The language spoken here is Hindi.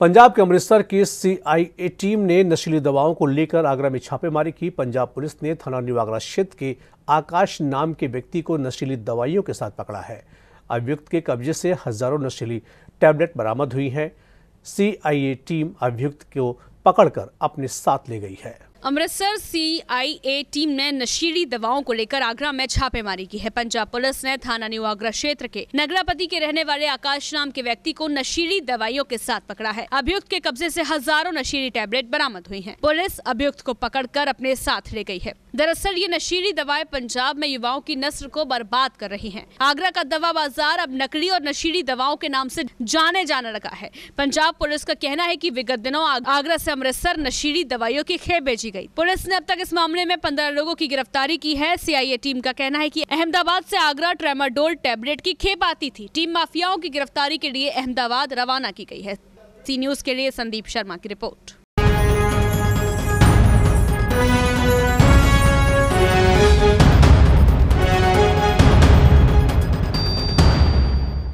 पंजाब के अमृतसर की सीआईए टीम ने नशीली दवाओं को लेकर आगरा में छापेमारी की पंजाब पुलिस ने थाना न्यू आगरा क्षेत्र के आकाश नाम के व्यक्ति को नशीली दवाइयों के साथ पकड़ा है अभियुक्त के कब्जे से हजारों नशीली टैबलेट बरामद हुई हैं सीआईए टीम अभियुक्त को पकड़कर अपने साथ ले गई है अमृतसर सीआईए टीम ने नशीली दवाओं को लेकर आगरा में छापेमारी की है पंजाब पुलिस ने थाना न्यू आगरा क्षेत्र के नगरापति के रहने वाले आकाश नाम के व्यक्ति को नशीली दवाइयों के साथ पकड़ा है अभियुक्त के कब्जे से हजारों नशीली टैबलेट बरामद हुई हैं। पुलिस अभियुक्त को पकड़कर अपने साथ ले गई है दरअसल ये नशीली दवाएं पंजाब में युवाओं की नस्ल को बर्बाद कर रही हैं। आगरा का दवा बाजार अब नकली और नशीली दवाओं के नाम से जाने जाने लगा है पंजाब पुलिस का कहना है कि विगत दिनों आगरा से अमृतसर नशीली दवाइयों की खेप बेची गई पुलिस ने अब तक इस मामले में पंद्रह लोगों की गिरफ्तारी की है सी टीम का कहना है की अहमदाबाद ऐसी आगरा ट्रेमाडोल टेबलेट की खेप आती थी टीम माफियाओं की गिरफ्तारी के लिए अहमदाबाद रवाना की गई है सी न्यूज के लिए संदीप शर्मा की रिपोर्ट